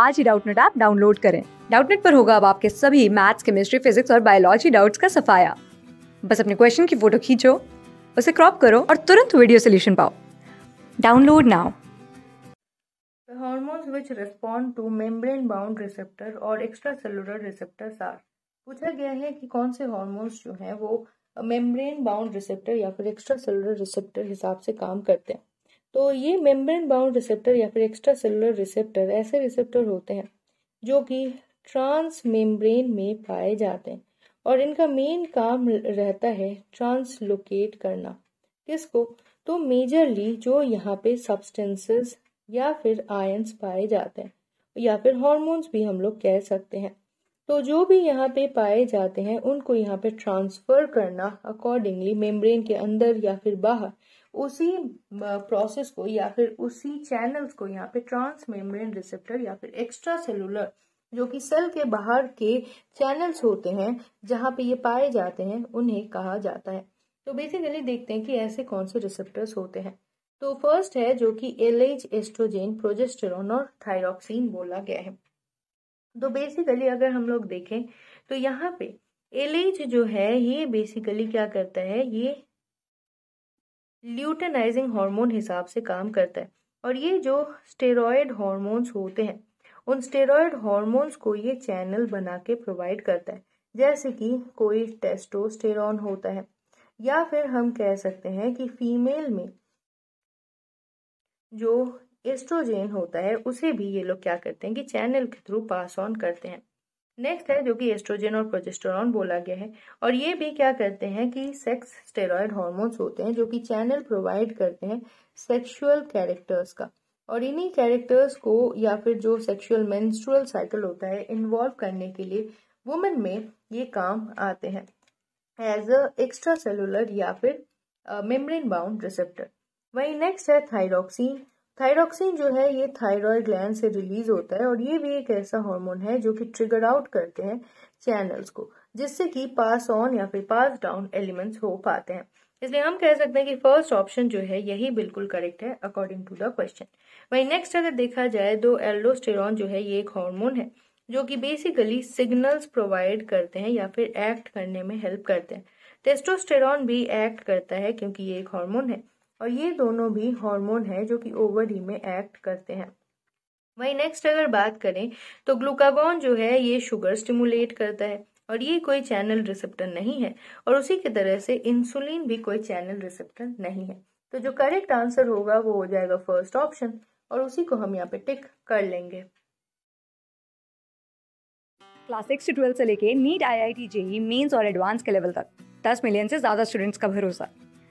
आज ही Doubtnut app download करें डाउटनेट पर होगा अब आपके सभी मैथ्स केमिस्ट्री फिजिक्स और बायोलॉजी डाउट्स का सफाया बस अपने क्वेश्चन की फोटो खींचो उसे क्रॉप करो और तुरंत वीडियो सोल्यूशन पाओ download now The hormones which respond to membrane-bound receptor और extracellular receptors are पूछा गया है कि कौन से हॉर्मोन्स जो हैं वो मेम्ब्रेन बाउंड रिसेप्टर या फिर एक्स्ट्रा सेलुलर रिसेप्टर हिसाब से काम करते हैं तो ये मेम्ब्रेन बाउंड रिसेप्टर या फिर एक्स्ट्रा सेलुलर रिसेप्टर ऐसे रिसेप्टर होते हैं जो कि ट्रांस मेम्ब्रेन में पाए जाते हैं और इनका मेन काम रहता है ट्रांसलोकेट करना किसको तो मेजरली जो यहाँ पे सब्सटेंसेस या फिर आयंस पाए जाते हैं या फिर हॉर्मोन्स भी हम लोग कह सकते हैं तो जो भी यहाँ पे पाए जाते हैं उनको यहाँ पे ट्रांसफर करना अकॉर्डिंगली मेम्ब्रेन के अंदर या फिर बाहर उसी प्रोसेस को या फिर उसी चैनल्स को यहाँ पे ट्रांस मेम्ब्रेन रिसेप्टर या फिर एक्स्ट्रा सेलुलर जो कि सेल के बाहर के चैनल्स होते हैं जहाँ पे ये पाए जाते हैं उन्हें कहा जाता है तो बेसिकली देखते हैं कि ऐसे कौन से रिसेप्टर्स होते हैं तो फर्स्ट है जो कि एल एस्ट्रोजेन प्रोजेस्टेरॉन और थायरॉक्सिन बोला गया है तो बेसिकली अगर हम लोग देखें तो यहाँ पे एलेज जो है ये बेसिकली क्या करता है ये ल्यूटनाइजिंग हार्मोन हिसाब से काम करता है और ये जो स्टेरॉयड हार्मोन्स होते हैं उन स्टेरॉयड हार्मोन्स को ये चैनल बना के प्रोवाइड करता है जैसे कि कोई टेस्टोस्टेरॉन होता है या फिर हम कह सकते हैं कि फीमेल में जो एस्ट्रोजेन होता है उसे भी ये लोग क्या करते हैं कि चैनल के थ्रू पास ऑन करते हैं नेक्स्ट है जो कि एस्ट्रोजेन और प्रोजेस्टोरॉन बोला गया है और ये भी क्या करते हैं कि सेक्स स्टेरॉयड हॉर्मोन्स होते हैं जो कि चैनल प्रोवाइड करते हैं सेक्सुअल कैरेक्टर्स का और इन्हीं कैरेक्टर्स को या फिर जो सेक्सुअल मेंस्ट्रुअल साइकिल होता है इन्वॉल्व करने के लिए वुमेन में ये काम आते हैं एज अ एक्स्ट्रा सेलुलर या फिर मेम्ब्रेन बाउंड रिसेप्टर वही नेक्स्ट है थायरोक्सीन थायरॉक्सिन जो है ये थायराइड ग्लैंड से रिलीज होता है और ये भी एक ऐसा हार्मोन है जो कि ट्रिगर आउट करते हैं चैनल्स को जिससे कि पास ऑन या फिर पास डाउन एलिमेंट्स हो पाते हैं इसलिए हम कह सकते हैं कि फर्स्ट ऑप्शन जो है यही बिल्कुल करेक्ट है अकॉर्डिंग टू द क्वेश्चन वही नेक्स्ट अगर देखा जाए तो एल्डोस्टेरॉन जो है ये एक हार्मोन है जो कि बेसिकली सिग्नल्स प्रोवाइड करते हैं या फिर एक्ट करने में हेल्प करते हैं टेस्टोस्टेरॉन भी एक्ट करता है क्योंकि ये एक हार्मोन है और ये दोनों भी हार्मोन है जो कि ओवरी में एक्ट करते हैं वही नेक्स्ट अगर बात करें तो ग्लूकागॉन जो है ये शुगर स्टिमुलेट करता है और ये कोई चैनल रिसेप्टर नहीं है और उसी की तरह से इंसुलिन भी कोई चैनल रिसेप्टर नहीं है तो जो करेक्ट आंसर होगा वो हो जाएगा फर्स्ट ऑप्शन और उसी को हम यहाँ पे टिक कर लेंगे क्लास सिक्स से ट्वेल्थ से लेके NEET I I T JEE mains और एडवांस के लेवल तक दस मिलियन से ज्यादा स्टूडेंट्स का भरोसा